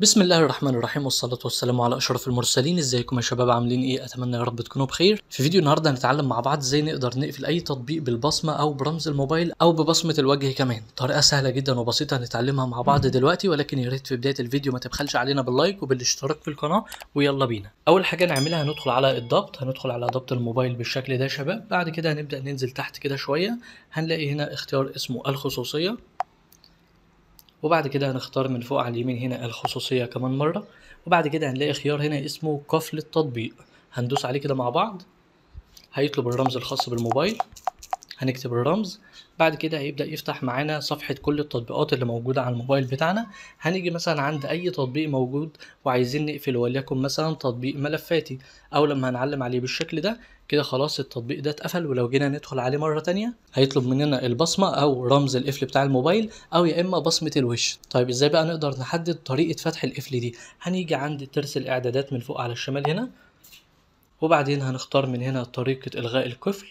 بسم الله الرحمن الرحيم والصلاة والسلام على أشرف المرسلين ازيكم يا شباب عاملين ايه أتمنى يا رب تكونوا بخير في فيديو النهاردة هنتعلم مع بعض ازاي نقدر نقفل أي تطبيق بالبصمة أو برمز الموبايل أو ببصمة الوجه كمان طريقة سهلة جدا وبسيطة هنتعلمها مع بعض دلوقتي ولكن يا ريت في بداية الفيديو ما تبخلش علينا باللايك وبالاشتراك في القناة ويلا بينا أول حاجة نعملها هندخل على الضبط هندخل على ضبط الموبايل بالشكل ده شباب بعد كده هنبدأ ننزل تحت كده شوية هنلاقي هنا اختيار اسمه الخصوصية وبعد كده هنختار من فوق على اليمين هنا الخصوصية كمان مرة وبعد كده هنلاقي خيار هنا اسمه قفل التطبيق هندوس عليه كده مع بعض هيطلب الرمز الخاص بالموبايل هنكتب الرمز بعد كده هيبدأ يفتح معانا صفحة كل التطبيقات اللي موجودة على الموبايل بتاعنا هنيجي مثلا عند أي تطبيق موجود وعايزين نقفل وليكن مثلا تطبيق ملفاتي أو لما هنعلم عليه بالشكل ده كده خلاص التطبيق ده اتقفل ولو جينا ندخل عليه مرة تانية هيطلب مننا البصمة أو رمز القفل بتاع الموبايل أو يا إما بصمة الوش طيب إزاي بقى نقدر نحدد طريقة فتح القفل دي هنيجي عند ترس الإعدادات من فوق على الشمال هنا وبعدين هنختار من هنا طريقة إلغاء القفل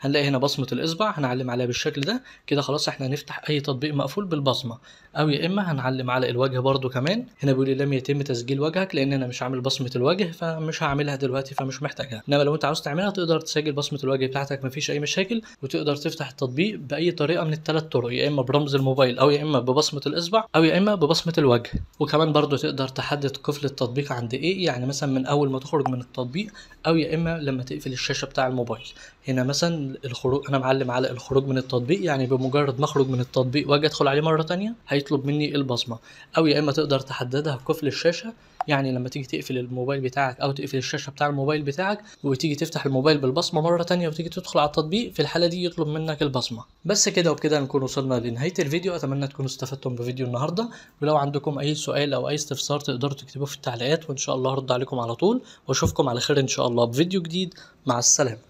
هنلاقي هنا بصمه الاصبع هنعلم عليها بالشكل ده كده خلاص احنا هنفتح اي تطبيق مقفول بالبصمه او يا اما هنعلم على الوجه برده كمان هنا بيقول لي لم يتم تسجيل وجهك لان انا مش عامل بصمه الوجه فمش هعملها دلوقتي فمش محتاجها انما لو انت عاوز تعملها تقدر تسجل بصمه الوجه بتاعتك مفيش اي مشاكل وتقدر تفتح التطبيق باي طريقه من التلات طرق يا اما برمز الموبايل او يا اما ببصمه الاصبع او يا اما ببصمه الوجه وكمان برده تقدر تحدد قفل التطبيق عند ايه يعني مثلا من اول ما تخرج من التطبيق او يا اما لما تقفل الشاشه بتاع الموبايل هنا مثلا الخروج انا معلم على الخروج من التطبيق يعني بمجرد ما اخرج من التطبيق واجي ادخل عليه مره تانية هيطلب مني البصمه او يا اما تقدر تحددها بقفل الشاشه يعني لما تيجي تقفل الموبايل بتاعك او تقفل الشاشه بتاع الموبايل بتاعك وتيجي تفتح الموبايل بالبصمه مره تانية وتيجي تدخل على التطبيق في الحاله دي يطلب منك البصمه بس كده وبكده نكون وصلنا لنهايه الفيديو اتمنى تكونوا استفدتم بفيديو النهارده ولو عندكم اي سؤال او اي استفسار تقدروا تكتبوه في التعليقات وان شاء الله هرد عليكم على طول واشوفكم على خير ان شاء الله بفيديو جديد مع السلامه